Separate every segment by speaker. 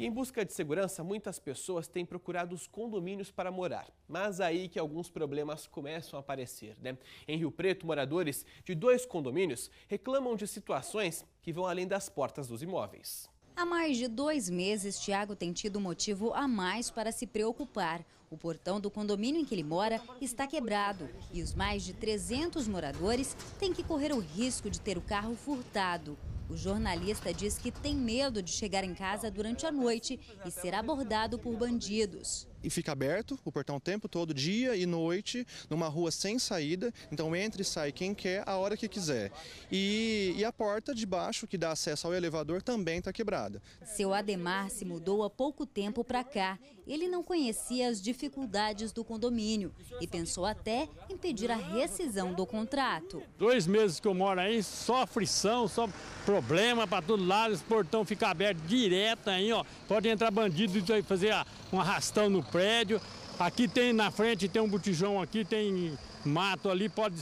Speaker 1: E em busca de segurança, muitas pessoas têm procurado os condomínios para morar. Mas aí que alguns problemas começam a aparecer, né? Em Rio Preto, moradores de dois condomínios reclamam de situações que vão além das portas dos imóveis.
Speaker 2: Há mais de dois meses, Tiago tem tido motivo a mais para se preocupar. O portão do condomínio em que ele mora está quebrado e os mais de 300 moradores têm que correr o risco de ter o carro furtado. O jornalista diz que tem medo de chegar em casa durante a noite e ser abordado por bandidos
Speaker 1: e fica aberto o portão o tempo todo, dia e noite, numa rua sem saída. Então entra e sai quem quer, a hora que quiser. E, e a porta de baixo, que dá acesso ao elevador, também está quebrada.
Speaker 2: Seu Ademar se mudou há pouco tempo para cá. Ele não conhecia as dificuldades do condomínio e pensou até em pedir a rescisão do contrato.
Speaker 3: Dois meses que eu moro aí, só frição, só problema para todo lado, esse portão fica aberto direto aí, ó. Pode entrar bandido e fazer um arrastão no prédio. Aqui tem na frente, tem um botijão aqui, tem mato ali, pode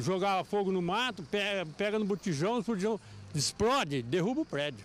Speaker 3: jogar fogo no mato, pega no botijão, o botijão explode, derruba o prédio.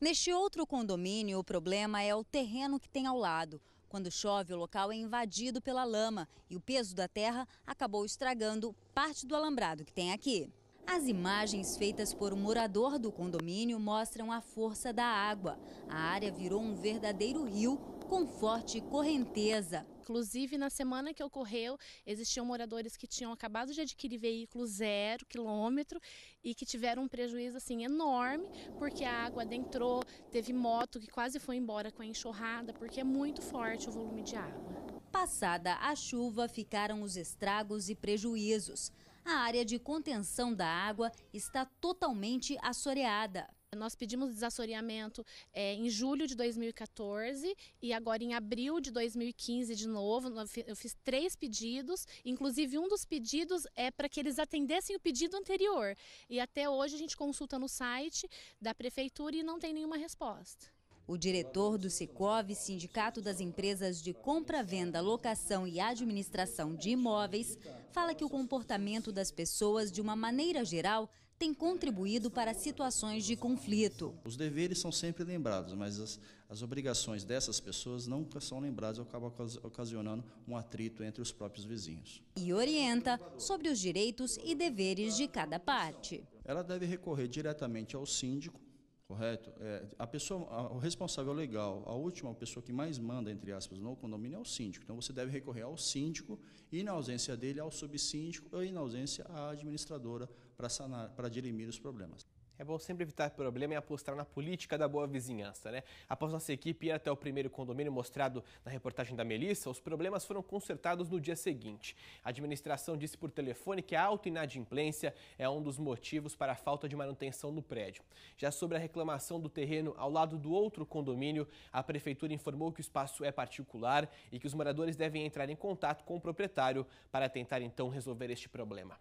Speaker 2: Neste outro condomínio, o problema é o terreno que tem ao lado. Quando chove, o local é invadido pela lama e o peso da terra acabou estragando parte do alambrado que tem aqui. As imagens feitas por um morador do condomínio mostram a força da água. A área
Speaker 4: virou um verdadeiro rio com forte correnteza. Inclusive, na semana que ocorreu, existiam moradores que tinham acabado de adquirir veículo zero quilômetro e que tiveram um prejuízo assim enorme, porque a água adentrou, teve moto que quase foi embora com a enxurrada, porque é muito forte o volume de água.
Speaker 2: Passada a chuva, ficaram os estragos e prejuízos. A área de contenção da água
Speaker 4: está totalmente assoreada. Nós pedimos desassoreamento é, em julho de 2014 e agora em abril de 2015 de novo. Eu fiz três pedidos, inclusive um dos pedidos é para que eles atendessem o pedido anterior. E até hoje a gente consulta no site da prefeitura e não tem nenhuma resposta.
Speaker 2: O diretor do Sicov, Sindicato das Empresas de Compra, Venda, Locação e Administração de Imóveis, fala que o comportamento das pessoas, de uma maneira geral, tem contribuído para situações de conflito.
Speaker 5: Os deveres são sempre lembrados, mas as, as obrigações dessas pessoas nunca são lembradas, acabam ocasionando um atrito entre os próprios vizinhos.
Speaker 2: E orienta sobre os direitos e deveres de cada parte.
Speaker 5: Ela deve recorrer diretamente ao síndico Correto? É, a pessoa, a, o responsável legal, a última pessoa que mais manda, entre aspas, no condomínio é o síndico. Então você deve recorrer ao síndico e, na ausência dele, ao subsíndico e, na ausência, à administradora para sanar, para dirimir os problemas.
Speaker 1: É bom sempre evitar problema e apostar na política da boa vizinhança, né? Após nossa equipe ir até o primeiro condomínio mostrado na reportagem da Melissa, os problemas foram consertados no dia seguinte. A administração disse por telefone que a alta inadimplência é um dos motivos para a falta de manutenção no prédio. Já sobre a reclamação do terreno ao lado do outro condomínio, a prefeitura informou que o espaço é particular e que os moradores devem entrar em contato com o proprietário para tentar então resolver este problema.